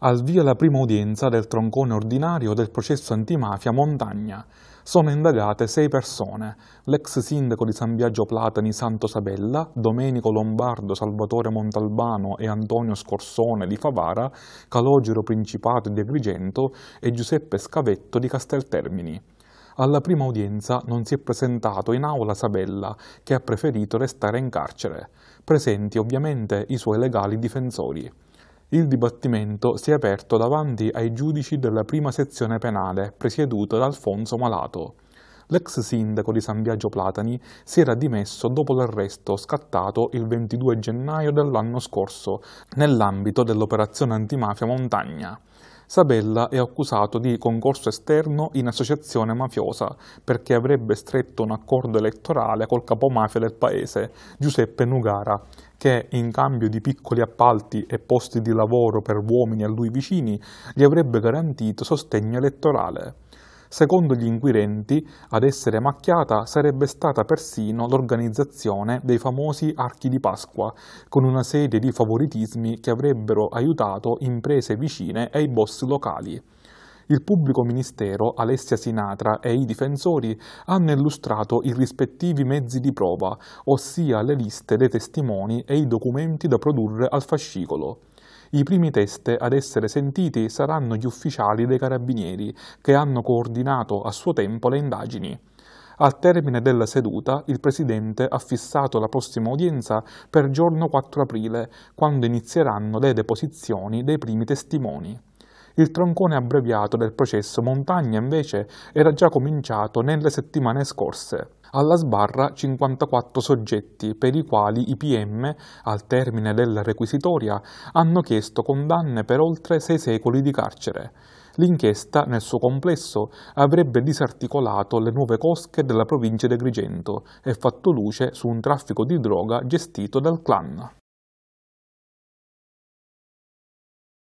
Al via la prima udienza del troncone ordinario del processo antimafia Montagna. Sono indagate sei persone, l'ex sindaco di San Biagio Platani Santo Sabella, Domenico Lombardo, Salvatore Montalbano e Antonio Scorsone di Favara, Calogero Principato di Agrigento e Giuseppe Scavetto di Casteltermini. Alla prima udienza non si è presentato in aula Sabella, che ha preferito restare in carcere. Presenti ovviamente i suoi legali difensori. Il dibattimento si è aperto davanti ai giudici della prima sezione penale, presieduta da Alfonso Malato. L'ex sindaco di San Biagio Platani si era dimesso dopo l'arresto scattato il 22 gennaio dell'anno scorso nell'ambito dell'operazione antimafia Montagna. Sabella è accusato di concorso esterno in associazione mafiosa perché avrebbe stretto un accordo elettorale col capomafia del paese, Giuseppe Nugara, che in cambio di piccoli appalti e posti di lavoro per uomini a lui vicini gli avrebbe garantito sostegno elettorale. Secondo gli inquirenti, ad essere macchiata sarebbe stata persino l'organizzazione dei famosi archi di Pasqua, con una serie di favoritismi che avrebbero aiutato imprese vicine e i boss locali. Il pubblico ministero, Alessia Sinatra e i difensori hanno illustrato i rispettivi mezzi di prova, ossia le liste dei testimoni e i documenti da produrre al fascicolo. I primi test ad essere sentiti saranno gli ufficiali dei carabinieri, che hanno coordinato a suo tempo le indagini. Al termine della seduta, il Presidente ha fissato la prossima udienza per giorno 4 aprile, quando inizieranno le deposizioni dei primi testimoni. Il troncone abbreviato del processo Montagna, invece, era già cominciato nelle settimane scorse alla sbarra 54 soggetti per i quali i PM, al termine della requisitoria, hanno chiesto condanne per oltre sei secoli di carcere. L'inchiesta, nel suo complesso, avrebbe disarticolato le nuove cosche della provincia di Agrigento e fatto luce su un traffico di droga gestito dal clan.